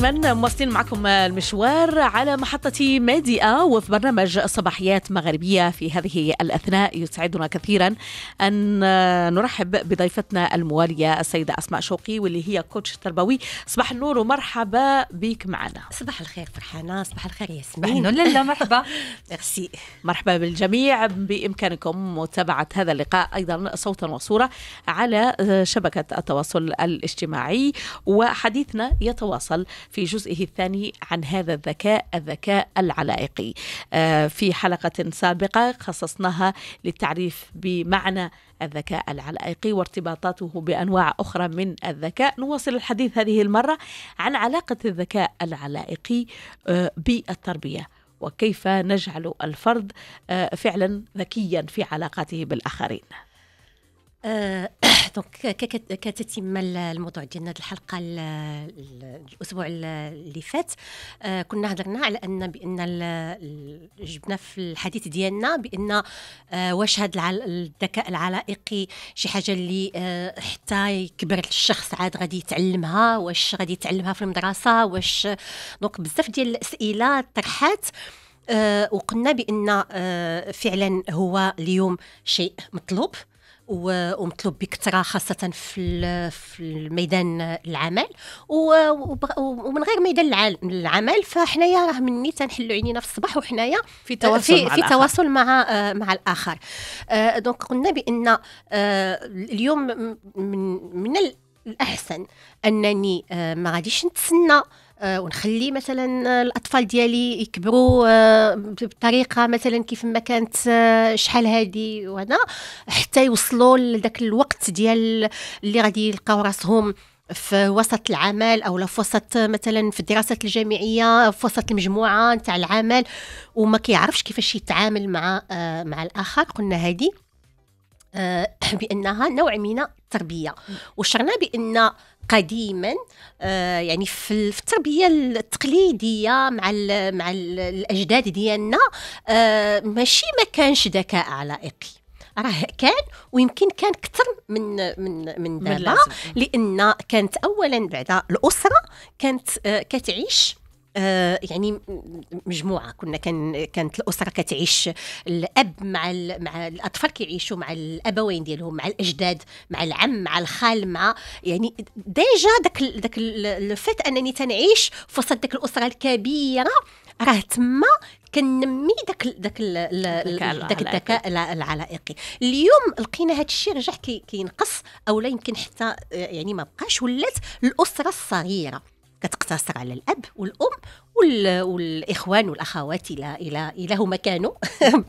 دائما مواصلين معكم المشوار على محطة ميديا وفي برنامج صباحيات مغربية في هذه الأثناء يسعدنا كثيرا أن نرحب بضيفتنا الموالية السيدة أسماء شوقي واللي هي كوتش تربوي صباح النور ومرحبا بك معنا صباح الخير فرحانة صباح الخير ياسمين لا مرحبا ميرسي مرحبا بالجميع بإمكانكم متابعة هذا اللقاء أيضا صوتا وصورة على شبكة التواصل الاجتماعي وحديثنا يتواصل في جزئه الثاني عن هذا الذكاء الذكاء العلائقي آه، في حلقة سابقة خصصناها للتعريف بمعنى الذكاء العلائقي وارتباطاته بانواع اخرى من الذكاء نواصل الحديث هذه المره عن علاقه الذكاء العلائقي آه، بالتربيه وكيف نجعل الفرد آه، فعلا ذكيا في علاقاته بالاخرين أه دونك كتتمه الموضوع ديالنا هذه الحلقه الاسبوع اللي فات آه، كنا هضرنا على ان بان جبنا في الحديث ديالنا بان آه، واش هذا الذكاء العلائقي شي حاجه اللي آه، حتى يكبر الشخص عاد غادي يتعلمها واش غادي يتعلمها في المدرسه واش دونك بزاف ديال الاسئله طرحات وقلنا بان فعلا هو اليوم شيء مطلوب ومطلوب بكثره خاصه في في ميدان العمل ومن غير ميدان العمل فحنايا راه مني تنحلوا عينينا في الصباح وحنايا في تواصل في, مع في تواصل مع مع الاخر آه، دونك قلنا بان آه، اليوم من من الاحسن انني آه، ما غاديش نتسنى آه، ونخلي مثلا الاطفال ديالي يكبروا آه، بطريقه مثلا كيف ما كانت آه، شحال هادي وهذا حتى يوصلوا لذاك الوقت ديال اللي غادي يلقاو راسهم في وسط العمل او في وسط مثلا في الدراسات الجامعيه في وسط المجموعه نتاع العمل وما كيعرفش كيفاش يتعامل مع مع الاخر قلنا هذه بانها نوع من التربيه وشرنا بان قديما آه، يعني في التربيه التقليديه مع مع الاجداد ديالنا آه، ماشي ما كانش ذكاء علائقي راه كان ويمكن كان اكثر من من من دابا لان كانت اولا بعدا الاسره كانت آه، كتعيش آه، يعني مجموعه كنا كان كانت الاسره كتعيش الاب مع مع الاطفال كيعيشوا مع الابوين ديالهم مع الاجداد مع العم مع الخال مع يعني ديجا داك داك الفات انني تنعيش في وسط ديك الاسره الكبيره راه تما كنمي داك داك داك الذكاء العلائقي اليوم لقينا هذا الشيء رجع كينقص كي او لا يمكن حتى آه، يعني ما بقاش ولات الاسره الصغيره كتقتصر على الاب والام والاخوان والاخوات الى الى الى هما كانوا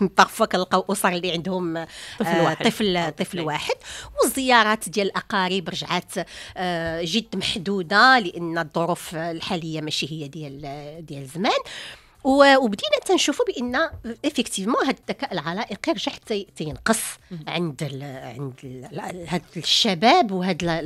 بارفوا كنلقاو اسر اللي عندهم طفل آه، واحد طفل, طفل واحد والزيارات ديال الاقارب رجعات آه، جد محدوده لان الظروف الحاليه ماشي هي ديال ديال زمان وبدينا تنشوفوا بان افكتيفمون هذا الذكاء العلائقي رجع تينقص عند عند هاد الشباب وهذا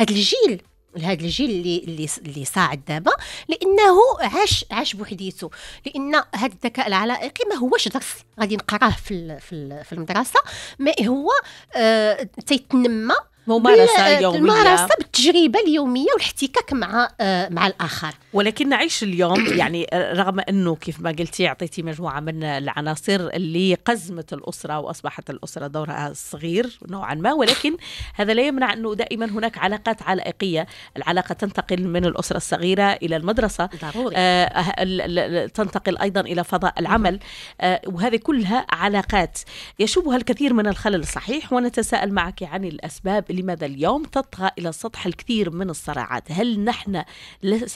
الجيل لهذا الجيل اللي اللي اللي صاعد دابا لانه عاش عاش بوحديته لان هذا الذكاء العلائقي ما هوش درس غادي نقراه في في المدرسه ما هو آه تيتنمى ممارسه يوميه ممارسه التجربه اليوميه والاحتكاك مع آه، مع الاخر ولكن نعيش اليوم يعني آه، رغم انه كيف ما قلتي اعطيتي مجموعه من العناصر اللي قزمت الاسره واصبحت الاسره دورها صغير نوعا ما ولكن هذا لا يمنع انه دائما هناك علاقات علائقيه العلاقه تنتقل من الاسره الصغيره الى المدرسه ضروري آه, أه، تنتقل ايضا الى فضاء العمل آه وهذه كلها علاقات يشوبها الكثير من الخلل صحيح ونتساءل معك عن الاسباب لماذا اليوم تطغى الى سطح الكثير من الصراعات هل نحن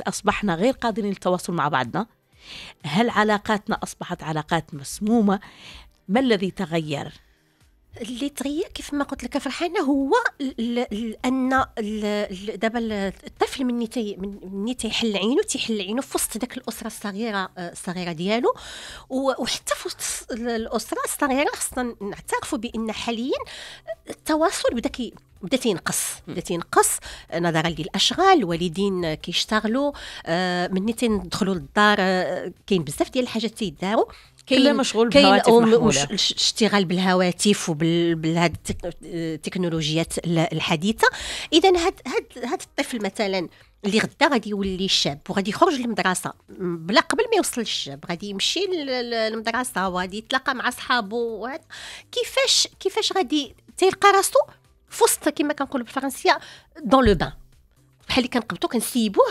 أصبحنا غير قادرين للتواصل مع بعضنا؟ هل علاقاتنا أصبحت علاقات مسمومة؟ ما الذي تغير؟ اللي تغير كيف ما قلت لك فرحانه هو ان دابا الطفل مني تي مني تيحل عينو تيحل عينو في وسط ذاك الاسره الصغيره الصغيره آه، ديالو وحتى في وسط الاسره الصغيره خصنا نعترفوا بان حاليا التواصل بدا بدا تينقص بدا تينقص نظرا للاشغال الوالدين كيشتغلوا آه مني تندخلوا للدار آه، كاين بزاف ديال الحاجات تيداروا كاين مشغول الاشتغال بالهواتف وبالهاد التكنولوجيات الحديثه اذا هاد هاد هاد الطفل مثلا اللي غدا غادي يولي شاب وغادي يخرج للمدرسه بلا قبل ما يوصل الشاب غادي يمشي للمدرسه وغادي يتلاقى مع صحابه كيفاش كيفاش غادي تيلقى راسو فوسط كما كنقولوا بالفرنسيه دون لو بان بحال اللي كنقبطو كنسيبوه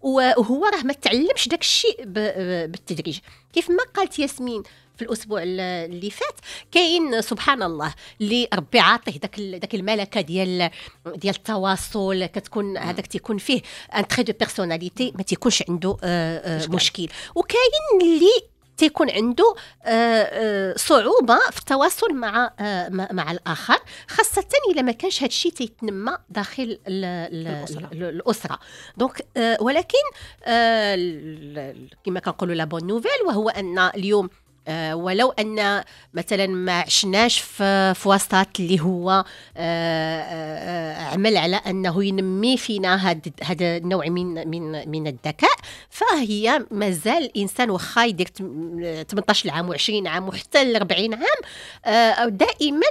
وهو راه ما تعلمش داك الشيء بالتدريج كيف ما قالت ياسمين في الاسبوع اللي فات كاين سبحان الله اللي ربي عاطيه داك داك الملكه ديال ديال التواصل كتكون هذاك تيكون فيه ان تري دو بيرسوناليتي ما تيكونش عنده آه، آه، مشكل وكاين اللي تيكون عنده آه، آه، صعوبه في التواصل آه، مع مع الاخر خاصه الا ما كانش هذا الشيء تيتنمى داخل الاسره, الأسرة. دونك ولكن كما كنقولوا لا بون نوفيل وهو ان اليوم آه، ولو ان مثلا ما عشناش في, في اللي هو آه، آه، عمل على انه ينمي فينا هذا النوع من من من الذكاء فهي مازال الانسان واخا يدير 18 عام و20 عام وحتى ل 40 عام دائما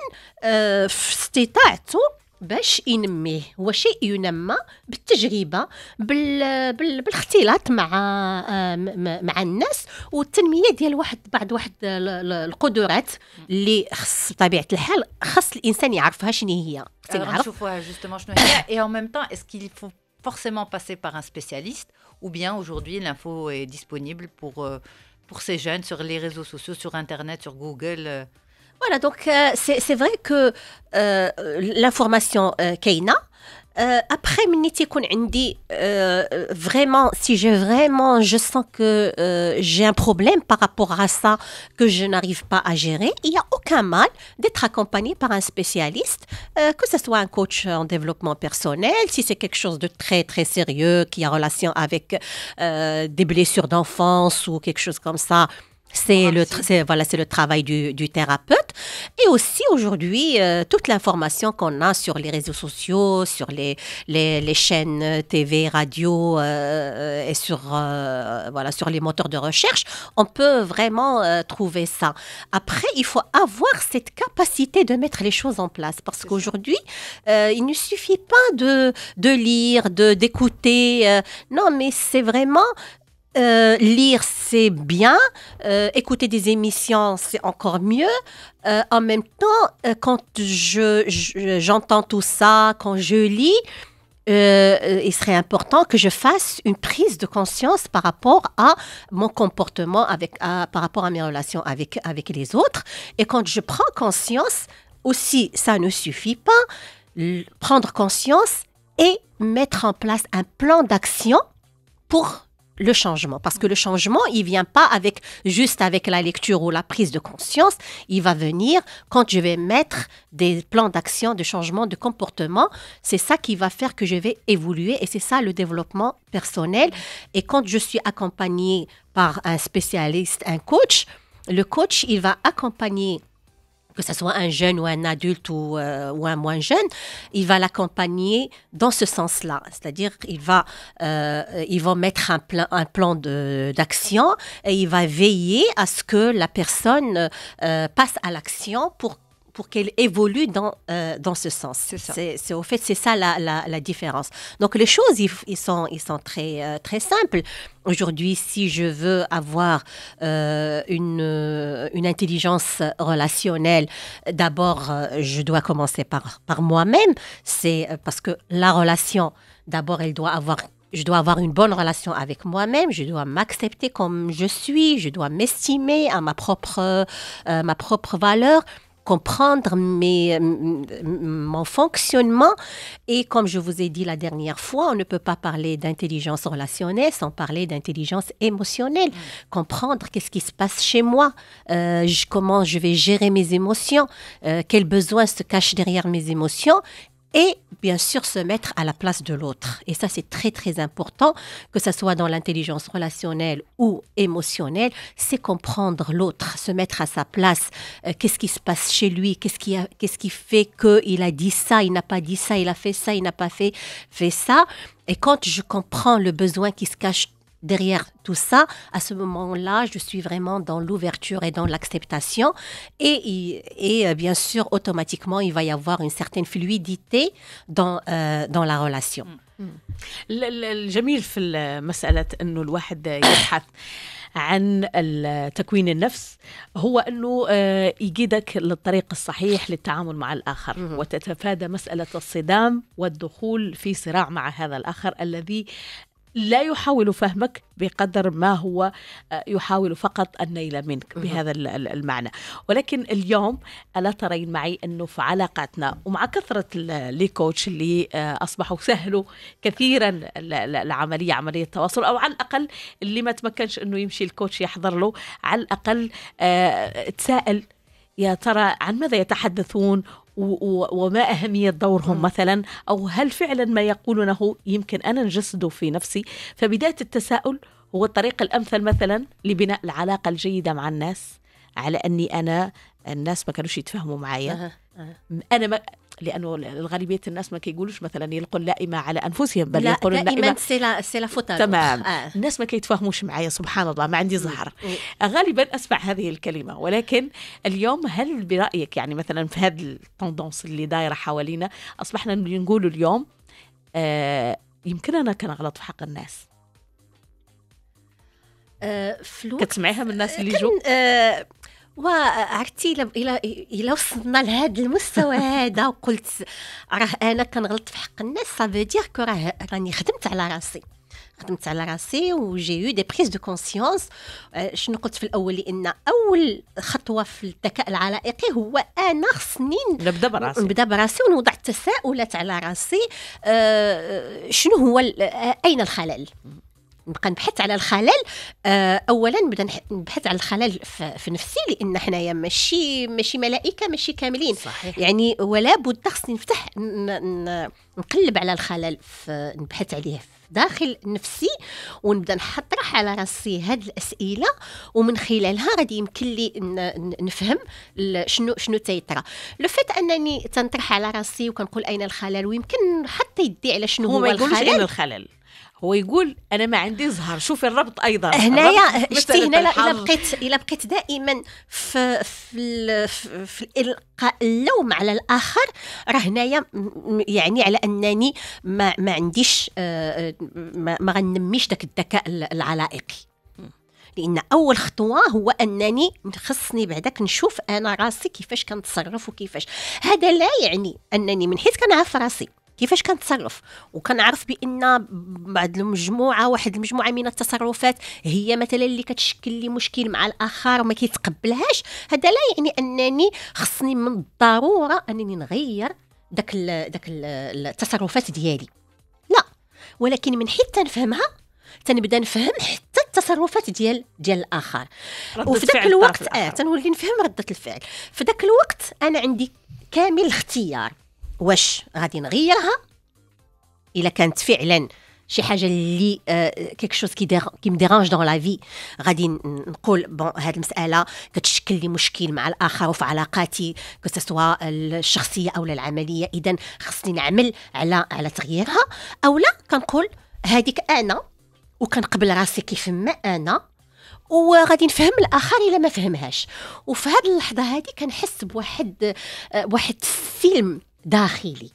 في استطاعته باش ينميه هو شيء ينمى بالتجربه بال... بال... بالاختلاط مع آه، مع الناس والتنميه ديال واحد بعض واحد القدرات اللي خص بطبيعه الحال خص الانسان يعرفها شنو هي نشوفوها جوستومون شنو هي اي اون ميم طون اسكي فو forcément passer par un spécialiste ou bien aujourd'hui l'info est disponible pour, euh, pour ces jeunes sur les réseaux sociaux, sur Internet, sur Google euh, Voilà, donc euh, c'est vrai que euh, l'information euh, a, euh, après, euh, vraiment, si j'ai vraiment, je sens que j'ai un problème par rapport à ça que je n'arrive pas à gérer, il n'y a aucun mal d'être accompagné par un spécialiste, que ce soit un coach en développement personnel, si c'est quelque chose de très très sérieux qui a relation avec des blessures d'enfance ou quelque chose comme ça, c'est le, voilà, le travail du, thérapeute. Et aussi aujourd'hui, euh, toute l'information qu'on a sur les réseaux sociaux, sur les, les, chaînes TV, radio euh, et sur, euh, voilà, sur les moteurs de recherche, on peut vraiment trouver ça. Après, il faut avoir cette capacité de mettre les choses en place parce qu'aujourd'hui, il ne suffit pas de, de lire, d'écouter. non, mais c'est vraiment euh, lire, c'est bien. Euh, écouter des émissions, c'est encore mieux. Euh, en même temps, quand je, j'entends tout ça, quand je lis, il serait important que je fasse une prise de conscience par rapport à mon comportement, avec, par rapport à mes relations avec, avec les autres. Et quand je prends conscience, aussi, ça ne suffit pas. Prendre conscience et mettre en place un plan d'action pour le changement. Parce que le changement, il vient pas avec juste avec la lecture ou la prise de conscience. Il va venir quand je vais mettre des plans d'action, de changement de comportement. C'est ça qui va faire que je vais évoluer et c'est ça le développement personnel. Et quand je suis accompagnée par un spécialiste, un coach, le coach, il va accompagner que ce soit un jeune ou un adulte euh, ou, un moins jeune, il va l'accompagner dans ce sens-là. C'est-à-dire il va, euh, mettre un, plan, un plan d'action et il va veiller à ce que la personne euh, passe à l'action pour pour qu'elle évolue dans, euh, dans ce sens. C'est au fait, c'est ça la, la, différence. Donc les choses, ils, sont, ils sont très, euh, très simples. Aujourd'hui, si je veux avoir euh, une, une intelligence relationnelle, d'abord, je dois commencer par, par moi-même. C'est parce que la relation, d'abord, elle doit avoir je dois avoir une bonne relation avec moi-même, je dois m'accepter comme je suis, je dois m'estimer à ma propre, ma propre valeur comprendre mon fonctionnement. Et comme je vous ai dit la dernière fois, on ne peut pas parler d'intelligence relationnelle sans parler d'intelligence émotionnelle. Mm. Comprendre qu'est-ce qui se passe chez moi, euh, comment je vais gérer mes émotions, euh, quels besoins se cachent derrière mes émotions et bien sûr se mettre à la place de l'autre. Et ça, c'est très très important, que ce soit dans l'intelligence relationnelle ou émotionnelle, c'est comprendre l'autre, se mettre à sa place, euh, qu'est-ce qui se passe chez lui, qu'est-ce qui, a, qu'est-ce qui fait qu'il a dit ça, il n'a pas dit ça, il a fait ça, il n'a pas fait, fait ça. Et quand je comprends le besoin qui se cache derrière tout ça, à ce moment-là, je suis vraiment dans l'ouverture et dans l'acceptation. Et, euh, bien sûr, automatiquement, il va y avoir une certaine fluidité dans, euh, dans la relation. عن النفس هو للتعامل مع وتتفادى الصدام والدخول في صراع مع هذا الذي لا يحاول فهمك بقدر ما هو آه، يحاول فقط النيل منك بهذا المعنى ولكن اليوم ألا ترين معي أنه في علاقاتنا ومع كثرة الكوتش اللي آه، أصبحوا سهلوا كثيرا العملية عملية التواصل أو على الأقل اللي ما تمكنش أنه يمشي الكوتش يحضر له على الأقل آه، تساءل يا ترى عن ماذا يتحدثون وما أهمية دورهم م. مثلا أو هل فعلا ما يقولونه يمكن أنا نجسده في نفسي فبداية التساؤل هو الطريق الأمثل مثلا لبناء العلاقة الجيدة مع الناس على أني أنا الناس ما كانوش يتفاهموا معايا أه. انا ما لانه غالبيه الناس ما كيقولوش مثلا يلقوا اللائمه على انفسهم بل لا يقولوا دائما سيلا سيلا تمام آه. الناس ما كيتفاهموش معايا سبحان الله ما عندي زهر غالبا اسمع هذه الكلمه ولكن اليوم هل برايك يعني مثلا في هذه التوندونس اللي دايره حوالينا اصبحنا نقول اليوم آه يمكن انا كنغلط في حق الناس آه كتسمعيها من الناس اللي جو آه وعرفتي الا الا وصلنا لهذا المستوى هذا وقلت راه انا كنغلط في حق الناس سافو دير كو راه راني خدمت على راسي خدمت على راسي وجي يو دي بريز دو كونسيونس شنو قلت في الاول لان اول خطوه في الذكاء العلائقي هو انا خصني نبدا براسي نبدا براسي ونوضع التساؤلات على راسي أه، شنو هو اين الخلل نبقى نبحث على الخلل آه، اولا نبدا نبحث على الخلل في نفسي لان حنايا ماشي ماشي ملائكه ماشي كاملين صحيح. يعني ولا بد خصني نفتح نقلب على الخلل نبحث عليه في داخل نفسي ونبدا نطرح على راسي هاد الاسئله ومن خلالها غادي يمكن لي نفهم شنو شنو تيطرى لو فات انني تنطرح على راسي وكنقول اين الخلل ويمكن حتى يدي على شنو هو, هو الخلل هو ما يقولش الخلل هو يقول انا ما عندي زهر شوفي الربط ايضا هنايا شتي هنا الا بقيت الا بقيت دائما في في, في, القاء اللوم على الاخر راه هنايا يعني على انني ما ما عنديش آه، آه، ما, ما غنميش داك الذكاء العلائقي لان اول خطوه هو انني خصني بعدك نشوف انا راسي كيفاش كنتصرف وكيفاش هذا لا يعني انني من حيث كنعرف راسي كيفاش كنتصرف وكان عارف بان بعد المجموعه واحد المجموعه من التصرفات هي مثلا اللي كتشكل لي مشكل مع الاخر وما كيتقبلهاش هذا لا يعني انني خصني من الضروره انني نغير داك داك التصرفات ديالي لا ولكن من حيت تنفهمها تنبدا نفهم حتى التصرفات ديال ديال الاخر وفي ذاك الوقت اه تنولي نفهم رده الفعل في ذاك الوقت انا عندي كامل الاختيار واش غادي نغيرها الا كانت فعلا شي حاجه اللي آه كيك شوز كي دير كي مديرانج دون لا في غادي نقول بون هاد المساله كتشكل لي مشكل مع الاخر وفي علاقاتي كسوا الشخصيه او العمليه اذا خصني نعمل على على تغييرها او لا كنقول هذيك انا وكنقبل راسي كيف ما انا وغادي نفهم الاخر الا ما فهمهاش وفي هذه اللحظه هذه كنحس بواحد بواحد آه، السلم داخلي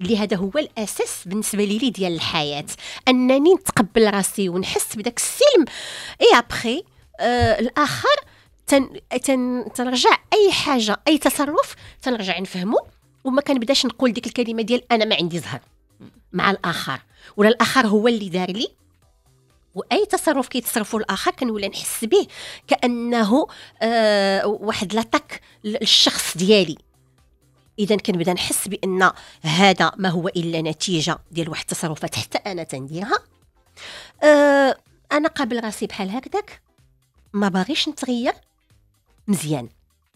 اللي هذا هو الاساس بالنسبه لي ديال الحياه انني نتقبل راسي ونحس بداك السلم اي ابخي آه الاخر تن تن تنرجع اي حاجه اي تصرف تنرجع نفهمه وما كنبداش نقول ديك الكلمه ديال انا ما عندي زهر مع الاخر ولا الاخر هو اللي دار لي واي تصرف كيتصرفوا الاخر كنولى نحس به كانه آه واحد لاتاك للشخص ديالي اذا كنبدا نحس بان هذا ما هو الا نتيجه ديال واحد التصرفات حتى انا تنديرها أه انا قابل راسي بحال هكذاك ما باغيش نتغير مزيان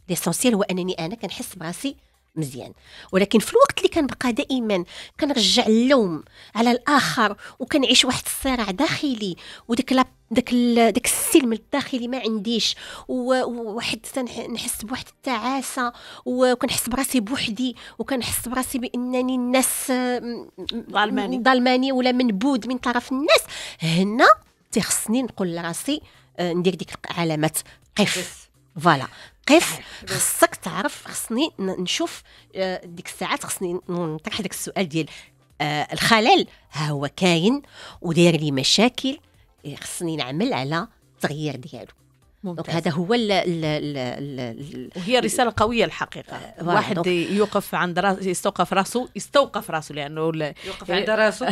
ليسونسيال هو انني انا كنحس براسي مزيان ولكن في الوقت اللي كنبقى دائما كنرجع اللوم على الاخر وكنعيش واحد الصراع داخلي وديك لا داك داك السلم الداخلي ما عنديش وواحد نحس بواحد التعاسه وكنحس براسي بوحدي وكنحس براسي بانني الناس ظلماني ظلماني ولا منبود من طرف الناس هنا تيخصني نقول لراسي آه، ندير ديك علامات قف فوالا قف خصك تعرف خصني نشوف آه، ديك الساعات خصني نطرح داك السؤال ديال آه، الخلل ها هو كاين وداير لي مشاكل آه، خصني نعمل على التغيير ديالو ممتاز. هذا هو ال ال ال الـ وهي رساله قويه الحقيقه آه، واحد واحد يوقف عند راسه يستوقف راسه يستوقف راسه لانه يوقف عند راسه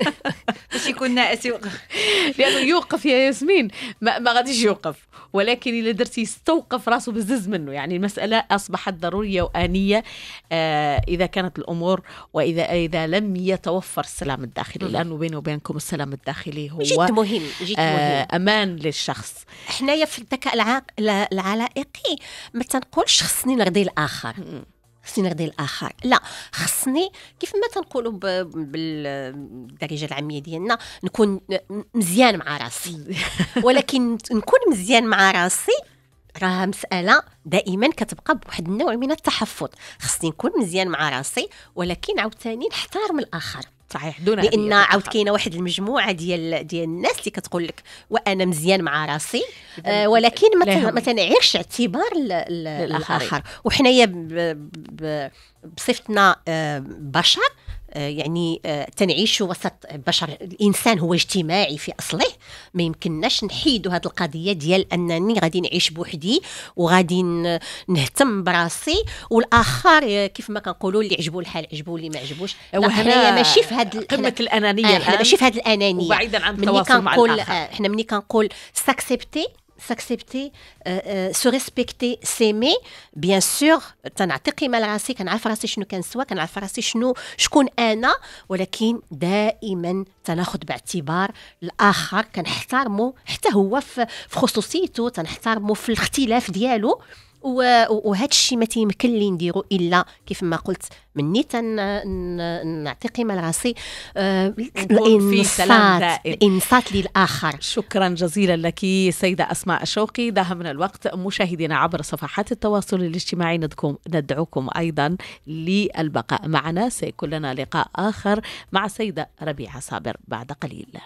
باش يكون ناقص يوقف لانه يوقف يا ياسمين ما, ما غاديش يوقف ولكن الا درتي يستوقف راسه بزز منه يعني المساله اصبحت ضروريه وانيه آه اذا كانت الامور واذا اذا لم يتوفر السلام الداخلي لانه بيني وبينكم السلام الداخلي هو جد مهم جد مهم آه امان للشخص حنايا في الذكاء العلائقي ما تنقولش خصني نرضي الاخر خصني نرضي الاخر لا خصني كيف ما تنقولوا بالدرجه العاميه ديالنا نكون مزيان مع راسي ولكن نكون مزيان مع راسي راه مساله دائما كتبقى بواحد النوع من التحفظ خصني نكون مزيان مع راسي ولكن عاوتاني نحترم الاخر صحيح دون لان عاود كاينه واحد المجموعه ديال ديال الناس اللي كتقول لك وانا مزيان مع راسي آه ولكن ما ما تنعيرش اعتبار الاخر وحنايا بصفتنا آه، بشر يعني آه، تنعيش وسط بشر الانسان هو اجتماعي في اصله ما يمكنناش نحيدوا هذه القضيه ديال انني غادي نعيش بوحدي وغادي نهتم براسي والاخر آه، كيف ما كنقولوا اللي عجبوا الحال عجبوا اللي ما عجبوش وهنايا ماشي في هذه قمه الانانيه آه ماشي في هذه الانانيه وبعيدا عن التواصل مع الاخر آه، حنا ملي كنقول ساكسبتي s'accepter آه, euh, se respecter s'aimer bien sûr تنعتقي مع راسي كنعرف راسي شنو كنسوى كنعرف راسي شنو شكون انا ولكن دائما تناخد باعتبار الاخر كنحترمه حتى هو في خصوصيته تنحترمه في الاختلاف ديالو وهذا الشيء ما تيمكن لي نديرو الا كيف ما قلت مني نعطي قيمه لراسي الانصات الانصات للاخر شكرا جزيلا لك سيده اسماء شوقي داهمنا الوقت مشاهدينا عبر صفحات التواصل الاجتماعي ندكم ندعوكم ايضا للبقاء معنا سيكون لنا لقاء اخر مع سيده ربيعه صابر بعد قليل